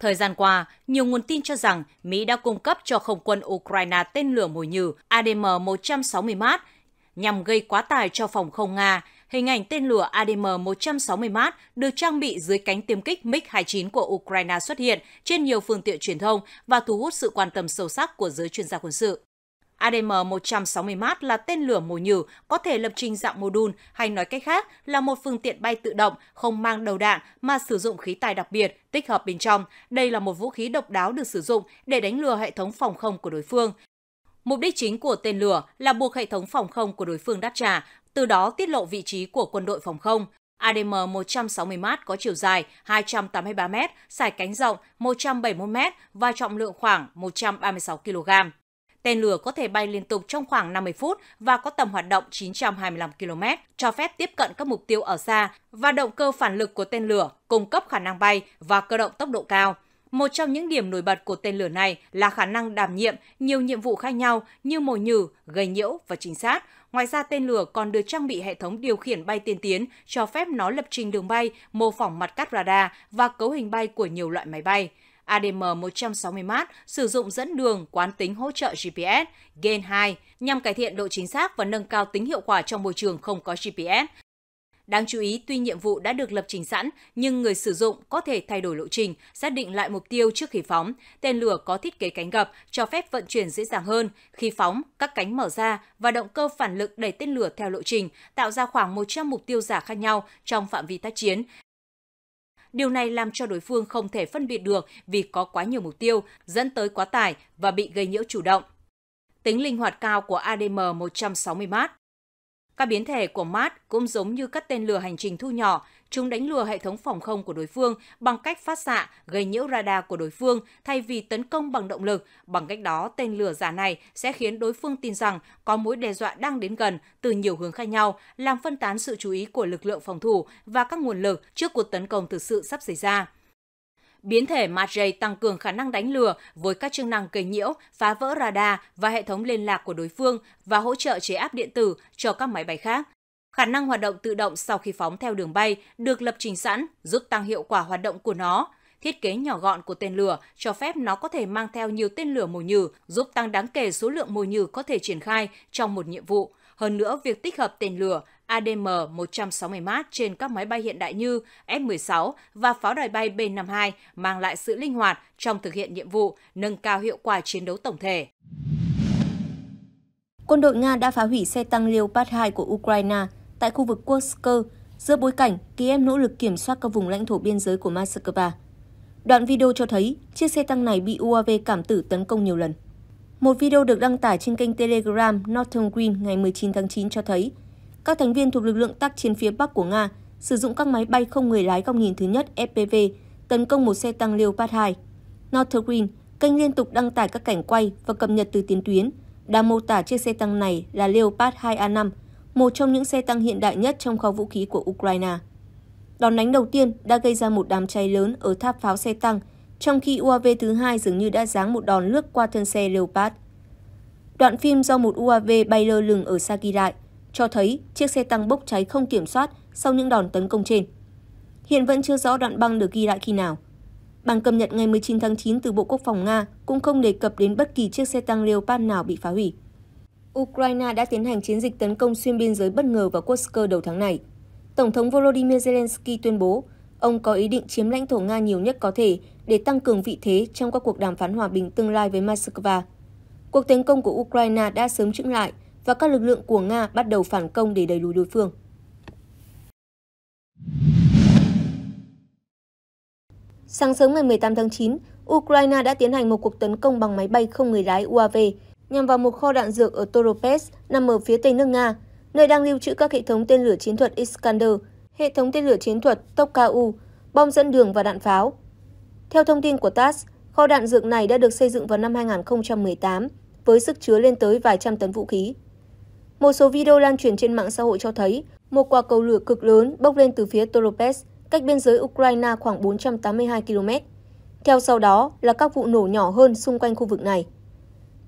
Thời gian qua, nhiều nguồn tin cho rằng Mỹ đã cung cấp cho không quân Ukraine tên lửa mồi nhử ADM-160M nhằm gây quá tải cho phòng không Nga. Hình ảnh tên lửa ADM-160M được trang bị dưới cánh tiêm kích MiG-29 của Ukraine xuất hiện trên nhiều phương tiện truyền thông và thu hút sự quan tâm sâu sắc của giới chuyên gia quân sự. ADM-160M là tên lửa mồi nhử có thể lập trình dạng mô đun hay nói cách khác là một phương tiện bay tự động không mang đầu đạn mà sử dụng khí tài đặc biệt tích hợp bên trong. Đây là một vũ khí độc đáo được sử dụng để đánh lừa hệ thống phòng không của đối phương. Mục đích chính của tên lửa là buộc hệ thống phòng không của đối phương đáp trả, từ đó tiết lộ vị trí của quân đội phòng không. ADM 160m có chiều dài 283m, sải cánh rộng 171m và trọng lượng khoảng 136 kg. Tên lửa có thể bay liên tục trong khoảng 50 phút và có tầm hoạt động 925 km, cho phép tiếp cận các mục tiêu ở xa và động cơ phản lực của tên lửa cung cấp khả năng bay và cơ động tốc độ cao. Một trong những điểm nổi bật của tên lửa này là khả năng đảm nhiệm nhiều nhiệm vụ khác nhau như mồi nhử, gây nhiễu và trinh sát. Ngoài ra, tên lửa còn được trang bị hệ thống điều khiển bay tiên tiến, cho phép nó lập trình đường bay, mô phỏng mặt cắt radar và cấu hình bay của nhiều loại máy bay. ADM 160M sử dụng dẫn đường quán tính hỗ trợ GPS, Gen 2 nhằm cải thiện độ chính xác và nâng cao tính hiệu quả trong môi trường không có GPS. Đáng chú ý, tuy nhiệm vụ đã được lập trình sẵn, nhưng người sử dụng có thể thay đổi lộ trình, xác định lại mục tiêu trước khi phóng. Tên lửa có thiết kế cánh gập, cho phép vận chuyển dễ dàng hơn. Khi phóng, các cánh mở ra và động cơ phản lực đẩy tên lửa theo lộ trình, tạo ra khoảng 100 mục tiêu giả khác nhau trong phạm vi tác chiến, Điều này làm cho đối phương không thể phân biệt được vì có quá nhiều mục tiêu, dẫn tới quá tải và bị gây nhiễu chủ động. Tính linh hoạt cao của ADM 160 MAT các biến thể của MAT cũng giống như các tên lửa hành trình thu nhỏ, chúng đánh lừa hệ thống phòng không của đối phương bằng cách phát xạ gây nhiễu radar của đối phương thay vì tấn công bằng động lực. Bằng cách đó, tên lửa giả này sẽ khiến đối phương tin rằng có mối đe dọa đang đến gần từ nhiều hướng khác nhau, làm phân tán sự chú ý của lực lượng phòng thủ và các nguồn lực trước cuộc tấn công thực sự sắp xảy ra biến thể Majay tăng cường khả năng đánh lừa với các chức năng gây nhiễu, phá vỡ radar và hệ thống liên lạc của đối phương và hỗ trợ chế áp điện tử cho các máy bay khác khả năng hoạt động tự động sau khi phóng theo đường bay được lập trình sẵn giúp tăng hiệu quả hoạt động của nó. Thiết kế nhỏ gọn của tên lửa cho phép nó có thể mang theo nhiều tên lửa mồi nhử, giúp tăng đáng kể số lượng mồi nhử có thể triển khai trong một nhiệm vụ. Hơn nữa, việc tích hợp tên lửa ADM-160M trên các máy bay hiện đại như F-16 và pháo đài bay B-52 mang lại sự linh hoạt trong thực hiện nhiệm vụ, nâng cao hiệu quả chiến đấu tổng thể. Quân đội Nga đã phá hủy xe tăng Leopard 2 của Ukraine tại khu vực Kursk giữa bối cảnh Kiev nỗ lực kiểm soát các vùng lãnh thổ biên giới của Moscow. Đoạn video cho thấy chiếc xe tăng này bị UAV cảm tử tấn công nhiều lần. Một video được đăng tải trên kênh Telegram Northern Green ngày 19 tháng 9 cho thấy các thành viên thuộc lực lượng tác chiến phía Bắc của Nga sử dụng các máy bay không người lái góc nhìn thứ nhất FPV tấn công một xe tăng Leopard 2. Northern Green, kênh liên tục đăng tải các cảnh quay và cập nhật từ tiến tuyến, đã mô tả chiếc xe tăng này là Leopard 2A5 một trong những xe tăng hiện đại nhất trong kho vũ khí của Ukraine. Đòn đánh đầu tiên đã gây ra một đám cháy lớn ở tháp pháo xe tăng, trong khi UAV thứ hai dường như đã giáng một đòn lướt qua thân xe Leopard. Đoạn phim do một UAV bay lơ lửng ở xa ghi lại, cho thấy chiếc xe tăng bốc cháy không kiểm soát sau những đòn tấn công trên. Hiện vẫn chưa rõ đoạn băng được ghi lại khi nào. Bản cập nhật ngày 19 tháng 9 từ Bộ Quốc phòng Nga cũng không đề cập đến bất kỳ chiếc xe tăng Leopard nào bị phá hủy. Ukraine đã tiến hành chiến dịch tấn công xuyên biên giới bất ngờ vào Kursk đầu tháng này. Tổng thống Volodymyr Zelensky tuyên bố, ông có ý định chiếm lãnh thổ Nga nhiều nhất có thể để tăng cường vị thế trong các cuộc đàm phán hòa bình tương lai với Moscow. Cuộc tấn công của Ukraine đã sớm chững lại và các lực lượng của Nga bắt đầu phản công để đẩy lùi đối phương. Sáng sớm ngày 18 tháng 9, Ukraine đã tiến hành một cuộc tấn công bằng máy bay không người lái UAV nhằm vào một kho đạn dược ở Toropets nằm ở phía tây nước Nga, nơi đang lưu trữ các hệ thống tên lửa chiến thuật Iskander, hệ thống tên lửa chiến thuật Tokayu, bom dẫn đường và đạn pháo. Theo thông tin của TASS, kho đạn dược này đã được xây dựng vào năm 2018 với sức chứa lên tới vài trăm tấn vũ khí. Một số video lan truyền trên mạng xã hội cho thấy một quả cầu lửa cực lớn bốc lên từ phía Toropets, cách biên giới Ukraine khoảng 482 km. Theo sau đó là các vụ nổ nhỏ hơn xung quanh khu vực này.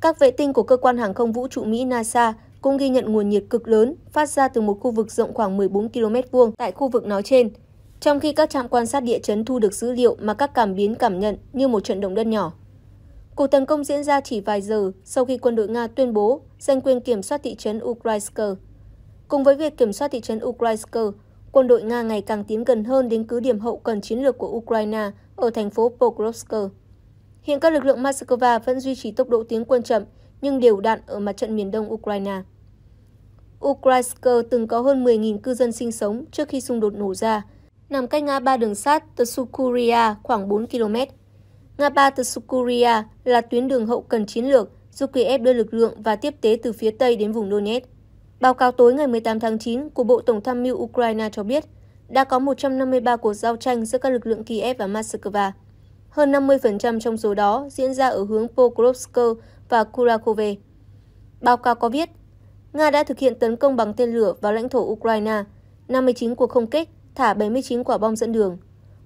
Các vệ tinh của cơ quan hàng không vũ trụ Mỹ NASA cũng ghi nhận nguồn nhiệt cực lớn phát ra từ một khu vực rộng khoảng 14 km vuông tại khu vực nói trên, trong khi các trạm quan sát địa chấn thu được dữ liệu mà các cảm biến cảm nhận như một trận động đất nhỏ. Cuộc tấn công diễn ra chỉ vài giờ sau khi quân đội Nga tuyên bố giành quyền kiểm soát thị trấn Ukrainsk. Cùng với việc kiểm soát thị trấn Ukrainsk, quân đội Nga ngày càng tiến gần hơn đến cứ điểm hậu cần chiến lược của Ukraine ở thành phố Pokrovsk. Hiện các lực lượng Moscow vẫn duy trì tốc độ tiến quân chậm nhưng đều đặn ở mặt trận miền đông Ukraine. Ukrainsk từng có hơn 10.000 cư dân sinh sống trước khi xung đột nổ ra, nằm cách nga ba đường sắt Tsukuria khoảng 4 km. Ngã ba Tsukuria là tuyến đường hậu cần chiến lược giúp Kiev đưa lực lượng và tiếp tế từ phía Tây đến vùng Donetsk. Báo cáo tối ngày 18 tháng 9 của Bộ Tổng tham mưu Ukraine cho biết đã có 153 cuộc giao tranh giữa các lực lượng Kiev và Moscow. Hơn 50% trong số đó diễn ra ở hướng Pokrovsk và Kurakove. Báo cáo có viết, Nga đã thực hiện tấn công bằng tên lửa vào lãnh thổ Ukraine, 59 cuộc không kích, thả 79 quả bom dẫn đường.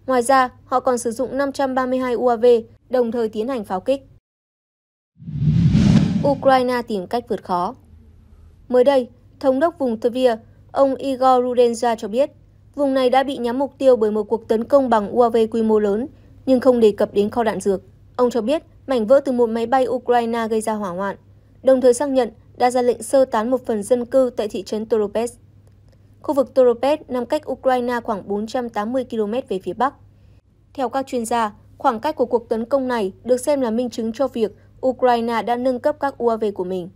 Ngoài ra, họ còn sử dụng 532 UAV, đồng thời tiến hành pháo kích. Ukraine tìm cách vượt khó Mới đây, Thống đốc vùng Tver, ông Igor Rudenza cho biết, vùng này đã bị nhắm mục tiêu bởi một cuộc tấn công bằng UAV quy mô lớn nhưng không đề cập đến kho đạn dược. Ông cho biết mảnh vỡ từ một máy bay Ukraine gây ra hỏa hoạn, đồng thời xác nhận đã ra lệnh sơ tán một phần dân cư tại thị trấn Toropets. Khu vực Toropets nằm cách Ukraine khoảng 480 km về phía bắc. Theo các chuyên gia, khoảng cách của cuộc tấn công này được xem là minh chứng cho việc Ukraine đã nâng cấp các UAV của mình.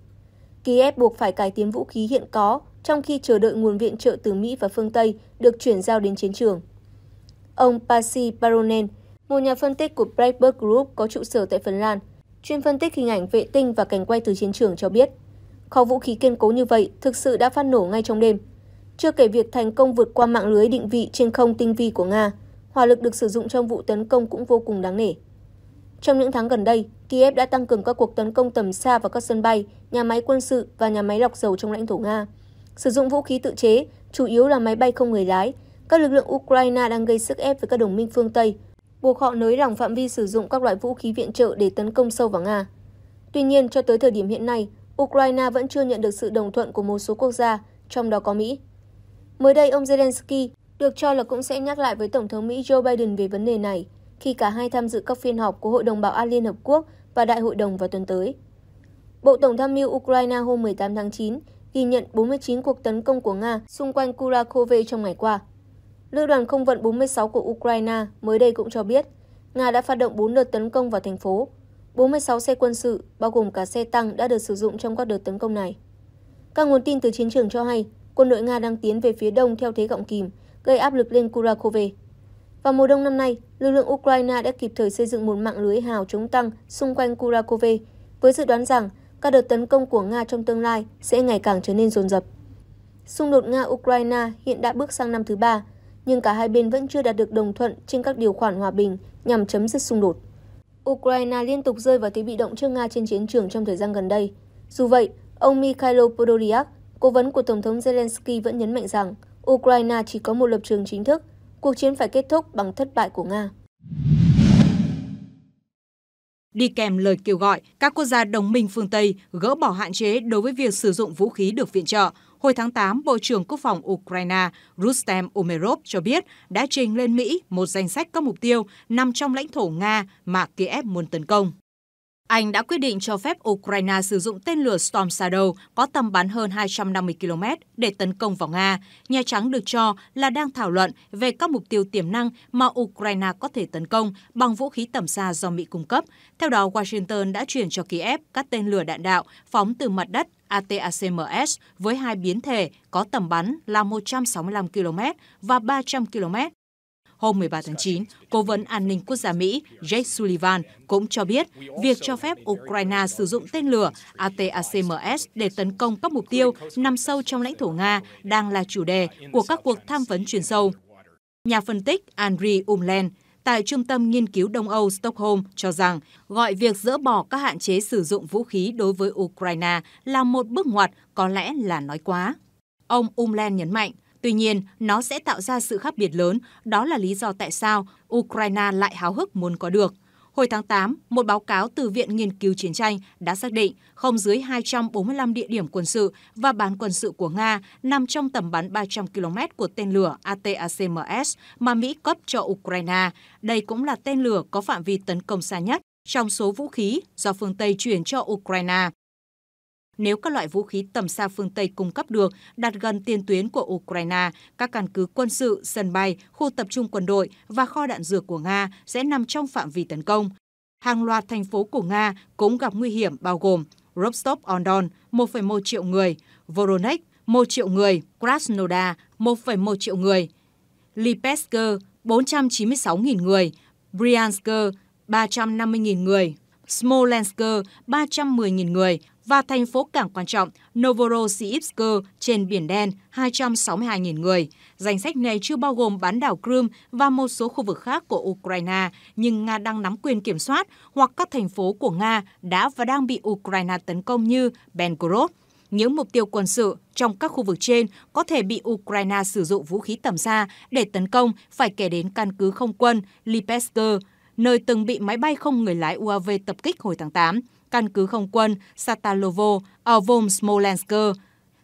Kiev buộc phải cải tiến vũ khí hiện có trong khi chờ đợi nguồn viện trợ từ Mỹ và phương Tây được chuyển giao đến chiến trường. Ông Pasi Baronen, một nhà phân tích của Blackbird Group có trụ sở tại Phần Lan, chuyên phân tích hình ảnh vệ tinh và cảnh quay từ chiến trường cho biết, kho vũ khí kiên cố như vậy thực sự đã phát nổ ngay trong đêm. Chưa kể việc thành công vượt qua mạng lưới định vị trên không tinh vi của Nga, hỏa lực được sử dụng trong vụ tấn công cũng vô cùng đáng nể. Trong những tháng gần đây, Kiev đã tăng cường các cuộc tấn công tầm xa vào các sân bay, nhà máy quân sự và nhà máy lọc dầu trong lãnh thổ Nga. Sử dụng vũ khí tự chế, chủ yếu là máy bay không người lái, các lực lượng Ukraine đang gây sức ép với các đồng minh phương Tây buộc họ nới lỏng phạm vi sử dụng các loại vũ khí viện trợ để tấn công sâu vào Nga. Tuy nhiên, cho tới thời điểm hiện nay, Ukraine vẫn chưa nhận được sự đồng thuận của một số quốc gia, trong đó có Mỹ. Mới đây, ông Zelensky được cho là cũng sẽ nhắc lại với Tổng thống Mỹ Joe Biden về vấn đề này khi cả hai tham dự các phiên họp của Hội đồng Bảo an Liên Hợp Quốc và Đại hội đồng vào tuần tới. Bộ Tổng tham mưu Ukraine hôm 18 tháng 9 ghi nhận 49 cuộc tấn công của Nga xung quanh Kurakove trong ngày qua. Lữ đoàn không vận 46 của Ukraine mới đây cũng cho biết, Nga đã phát động 4 đợt tấn công vào thành phố. 46 xe quân sự, bao gồm cả xe tăng đã được sử dụng trong các đợt tấn công này. Các nguồn tin từ chiến trường cho hay, quân đội Nga đang tiến về phía đông theo thế gọng kìm, gây áp lực lên Kurakove. Vào mùa đông năm nay, lực lượng Ukraine đã kịp thời xây dựng một mạng lưới hào chống tăng xung quanh Kurakove, với dự đoán rằng các đợt tấn công của Nga trong tương lai sẽ ngày càng trở nên dồn dập. Xung đột Nga-Ukraine hiện đã bước sang năm thứ ba, nhưng cả hai bên vẫn chưa đạt được đồng thuận trên các điều khoản hòa bình nhằm chấm dứt xung đột. Ukraine liên tục rơi vào thế bị động trước Nga trên chiến trường trong thời gian gần đây. Dù vậy, ông Mikhailo Podolyak, cố vấn của Tổng thống Zelensky vẫn nhấn mạnh rằng Ukraine chỉ có một lập trường chính thức, cuộc chiến phải kết thúc bằng thất bại của Nga. Đi kèm lời kêu gọi, các quốc gia đồng minh phương Tây gỡ bỏ hạn chế đối với việc sử dụng vũ khí được viện trợ, Hồi tháng 8, Bộ trưởng Quốc phòng Ukraine Rustem Umerov cho biết đã trình lên Mỹ một danh sách các mục tiêu nằm trong lãnh thổ Nga mà Kiev muốn tấn công. Anh đã quyết định cho phép Ukraine sử dụng tên lửa Storm Shadow có tầm bắn hơn 250 km để tấn công vào Nga. Nhà Trắng được cho là đang thảo luận về các mục tiêu tiềm năng mà Ukraine có thể tấn công bằng vũ khí tầm xa do Mỹ cung cấp. Theo đó, Washington đã chuyển cho Kiev các tên lửa đạn đạo phóng từ mặt đất ATACMS với hai biến thể có tầm bắn là 165 km và 300 km Hôm 13 tháng 9, Cố vấn An ninh Quốc gia Mỹ Jake Sullivan cũng cho biết việc cho phép Ukraine sử dụng tên lửa ATACMS để tấn công các mục tiêu nằm sâu trong lãnh thổ Nga đang là chủ đề của các cuộc tham vấn chuyên sâu. Nhà phân tích Andriy Umland tại Trung tâm Nghiên cứu Đông Âu Stockholm cho rằng gọi việc dỡ bỏ các hạn chế sử dụng vũ khí đối với Ukraine là một bước ngoặt có lẽ là nói quá. Ông Umland nhấn mạnh, Tuy nhiên, nó sẽ tạo ra sự khác biệt lớn, đó là lý do tại sao Ukraine lại háo hức muốn có được. Hồi tháng 8, một báo cáo từ Viện Nghiên cứu Chiến tranh đã xác định không dưới 245 địa điểm quân sự và bán quân sự của Nga nằm trong tầm bắn 300 km của tên lửa ATACMS mà Mỹ cấp cho Ukraine. Đây cũng là tên lửa có phạm vi tấn công xa nhất trong số vũ khí do phương Tây chuyển cho Ukraine nếu các loại vũ khí tầm xa phương Tây cung cấp được đặt gần tiền tuyến của Ukraine, các căn cứ quân sự, sân bay, khu tập trung quân đội và kho đạn dược của Nga sẽ nằm trong phạm vi tấn công. Hàng loạt thành phố của Nga cũng gặp nguy hiểm bao gồm Rostov-on-Don 1,1 triệu người, Voronezh 1 triệu người, Krasnodar 1,1 triệu người, Lipetsk 496.000 người, Bryansk 350.000 người. Smolensk 310.000 người và thành phố cảng quan trọng Novorossiysk trên Biển Đen 262.000 người. Danh sách này chưa bao gồm bán đảo Crimea và một số khu vực khác của Ukraine, nhưng Nga đang nắm quyền kiểm soát hoặc các thành phố của Nga đã và đang bị Ukraine tấn công như Belgorod. Những mục tiêu quân sự trong các khu vực trên có thể bị Ukraine sử dụng vũ khí tầm xa để tấn công phải kể đến căn cứ không quân Lipetsk, nơi từng bị máy bay không người lái UAV tập kích hồi tháng 8, căn cứ không quân Satalovo ở vùng Smolensk,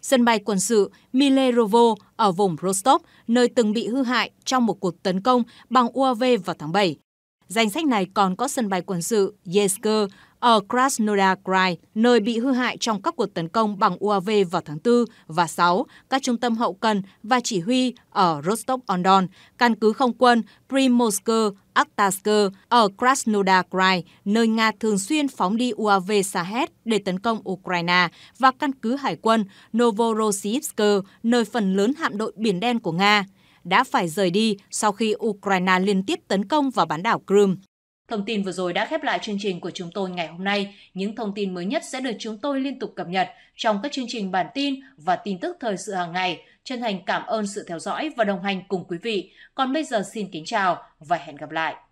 sân bay quân sự Milerovo ở vùng Rostov, nơi từng bị hư hại trong một cuộc tấn công bằng UAV vào tháng 7. Danh sách này còn có sân bay quân sự Yesker ở Krasnodar Krai, nơi bị hư hại trong các cuộc tấn công bằng UAV vào tháng 4 và 6, các trung tâm hậu cần và chỉ huy ở Rostov-on-Don, căn cứ không quân Primorsk, Akhtarsk ở Krasnodar Krai, nơi Nga thường xuyên phóng đi UAV Sahed để tấn công Ukraine, và căn cứ hải quân Novorossiysk, nơi phần lớn hạm đội Biển Đen của Nga đã phải rời đi sau khi Ukraine liên tiếp tấn công vào bán đảo Crimea. Thông tin vừa rồi đã khép lại chương trình của chúng tôi ngày hôm nay. Những thông tin mới nhất sẽ được chúng tôi liên tục cập nhật trong các chương trình bản tin và tin tức thời sự hàng ngày. Chân thành cảm ơn sự theo dõi và đồng hành cùng quý vị. Còn bây giờ xin kính chào và hẹn gặp lại.